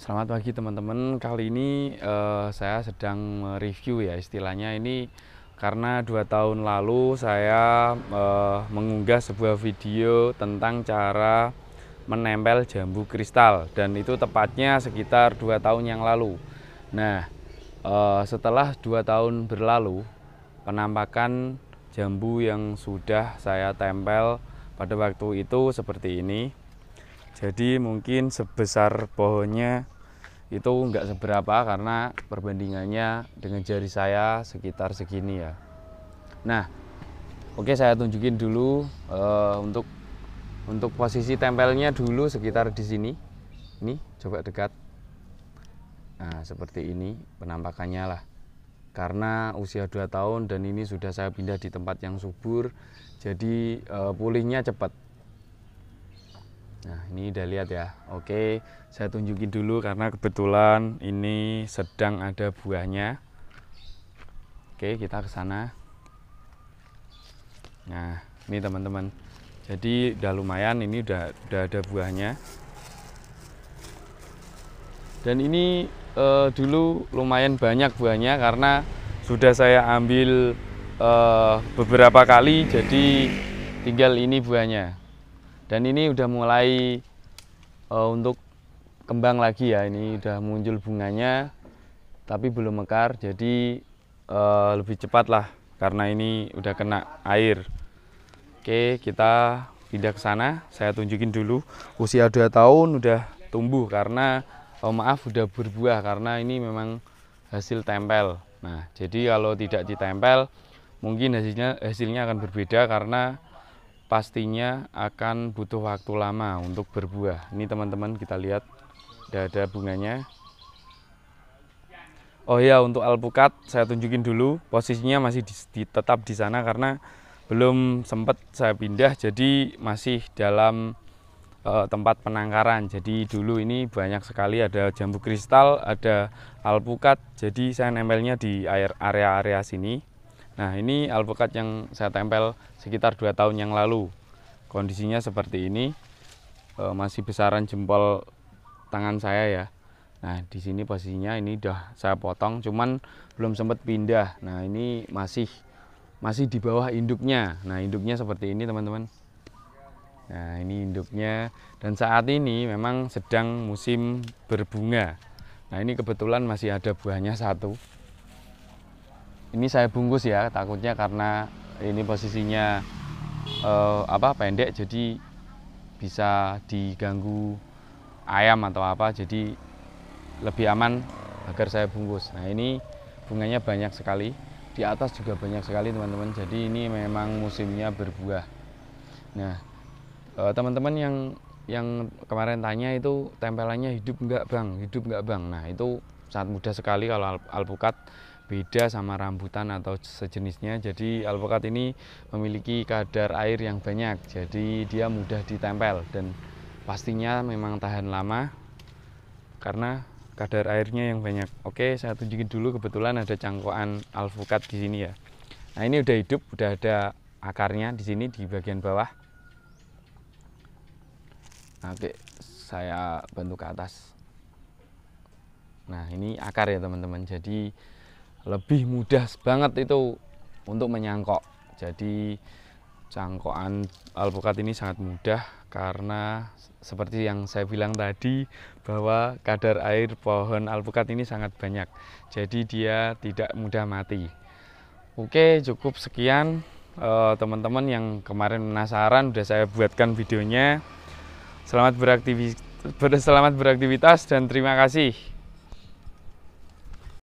Selamat pagi teman-teman. Kali ini uh, saya sedang mereview ya istilahnya ini karena dua tahun lalu saya uh, mengunggah sebuah video tentang cara menempel jambu kristal dan itu tepatnya sekitar dua tahun yang lalu. Nah uh, setelah dua tahun berlalu penampakan jambu yang sudah saya tempel pada waktu itu seperti ini jadi mungkin sebesar pohonnya itu enggak seberapa karena perbandingannya dengan jari saya sekitar segini ya nah oke saya tunjukin dulu uh, untuk untuk posisi tempelnya dulu sekitar di sini ini coba dekat nah seperti ini penampakannya lah karena usia 2 tahun dan ini sudah saya pindah di tempat yang subur jadi uh, pulihnya cepat Nah, ini udah lihat ya. Oke, saya tunjukin dulu karena kebetulan ini sedang ada buahnya. Oke, kita ke sana. Nah, ini teman-teman. Jadi udah lumayan ini udah udah ada buahnya. Dan ini eh, dulu lumayan banyak buahnya karena sudah saya ambil eh, beberapa kali jadi tinggal ini buahnya dan ini udah mulai uh, untuk kembang lagi ya ini udah muncul bunganya tapi belum mekar jadi uh, lebih cepat lah karena ini udah kena air oke kita pindah ke sana saya tunjukin dulu usia 2 tahun udah tumbuh karena oh maaf udah berbuah karena ini memang hasil tempel nah jadi kalau tidak ditempel mungkin hasilnya hasilnya akan berbeda karena pastinya akan butuh waktu lama untuk berbuah. Ini teman-teman kita lihat ada bunganya. Oh ya untuk alpukat saya tunjukin dulu posisinya masih di, di, tetap di sana karena belum sempat saya pindah jadi masih dalam e, tempat penangkaran. Jadi dulu ini banyak sekali ada jambu kristal, ada alpukat. Jadi saya nempelnya di area-area sini. Nah ini alpukat yang saya tempel sekitar 2 tahun yang lalu. Kondisinya seperti ini, e, masih besaran jempol tangan saya ya. Nah di sini posisinya ini udah saya potong, cuman belum sempat pindah. Nah ini masih masih di bawah induknya. Nah induknya seperti ini teman-teman. Nah ini induknya dan saat ini memang sedang musim berbunga. Nah ini kebetulan masih ada buahnya satu ini saya bungkus ya takutnya karena ini posisinya eh, apa pendek jadi bisa diganggu ayam atau apa jadi lebih aman agar saya bungkus nah ini bunganya banyak sekali di atas juga banyak sekali teman-teman jadi ini memang musimnya berbuah nah eh, teman-teman yang yang kemarin tanya itu tempelannya hidup enggak bang hidup enggak bang nah itu sangat mudah sekali kalau alpukat beda sama rambutan atau sejenisnya. Jadi alpukat ini memiliki kadar air yang banyak, jadi dia mudah ditempel dan pastinya memang tahan lama karena kadar airnya yang banyak. Oke, saya tunjukin dulu kebetulan ada cangkokan alpukat di sini ya. Nah, ini udah hidup, udah ada akarnya di sini di bagian bawah. Oke, saya bantu ke atas. Nah, ini akar ya teman-teman. Jadi lebih mudah banget itu untuk menyangkok. Jadi cangkokan alpukat ini sangat mudah karena seperti yang saya bilang tadi bahwa kadar air pohon alpukat ini sangat banyak. Jadi dia tidak mudah mati. Oke, cukup sekian eh, teman-teman yang kemarin penasaran sudah saya buatkan videonya. Selamat beraktivitas, selamat beraktivitas dan terima kasih.